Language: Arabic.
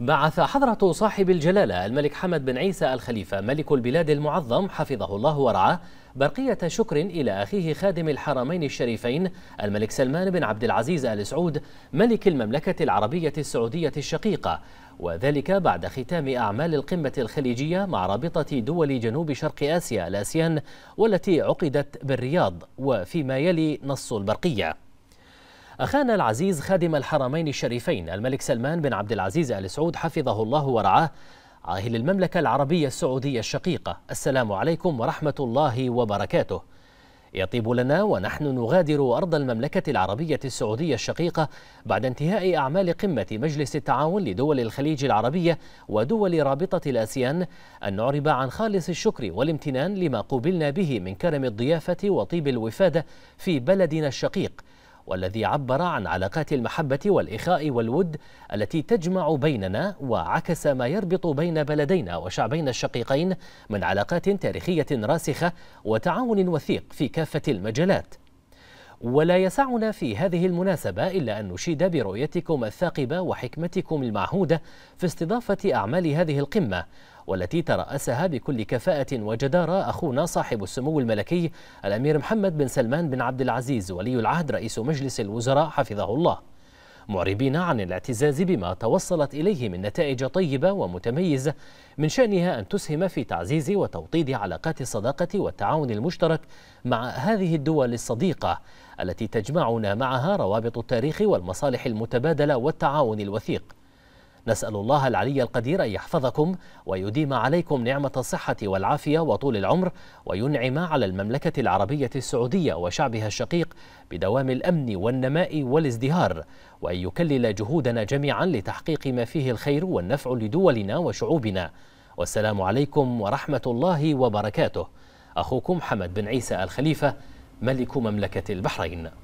بعث حضرة صاحب الجلالة الملك حمد بن عيسى الخليفة ملك البلاد المعظم حفظه الله ورعاه برقية شكر إلى أخيه خادم الحرمين الشريفين الملك سلمان بن عبد العزيز آل سعود ملك المملكة العربية السعودية الشقيقة وذلك بعد ختام أعمال القمة الخليجية مع رابطة دول جنوب شرق آسيا الآسيان والتي عقدت بالرياض وفيما يلي نص البرقية أخانا العزيز خادم الحرمين الشريفين الملك سلمان بن عبد العزيز آل سعود حفظه الله ورعاه عاهل المملكة العربية السعودية الشقيقة السلام عليكم ورحمة الله وبركاته يطيب لنا ونحن نغادر أرض المملكة العربية السعودية الشقيقة بعد انتهاء أعمال قمة مجلس التعاون لدول الخليج العربية ودول رابطة الآسيان أن نعرب عن خالص الشكر والامتنان لما قوبلنا به من كرم الضيافة وطيب الوفادة في بلدنا الشقيق والذي عبر عن علاقات المحبة والإخاء والود التي تجمع بيننا وعكس ما يربط بين بلدينا وشعبينا الشقيقين من علاقات تاريخية راسخة وتعاون وثيق في كافة المجالات ولا يسعنا في هذه المناسبة إلا أن نشيد برؤيتكم الثاقبة وحكمتكم المعهودة في استضافة أعمال هذه القمة والتي ترأسها بكل كفاءة وجدارة أخونا صاحب السمو الملكي الأمير محمد بن سلمان بن عبد العزيز ولي العهد رئيس مجلس الوزراء حفظه الله معربين عن الاعتزاز بما توصلت إليه من نتائج طيبة ومتميزة من شأنها أن تسهم في تعزيز وتوطيد علاقات الصداقة والتعاون المشترك مع هذه الدول الصديقة التي تجمعنا معها روابط التاريخ والمصالح المتبادلة والتعاون الوثيق نسأل الله العلي القدير أن يحفظكم ويديم عليكم نعمة الصحة والعافية وطول العمر وينعم على المملكة العربية السعودية وشعبها الشقيق بدوام الأمن والنماء والازدهار وأن يكلل جهودنا جميعا لتحقيق ما فيه الخير والنفع لدولنا وشعوبنا والسلام عليكم ورحمة الله وبركاته أخوكم حمد بن عيسى الخليفة ملك مملكة البحرين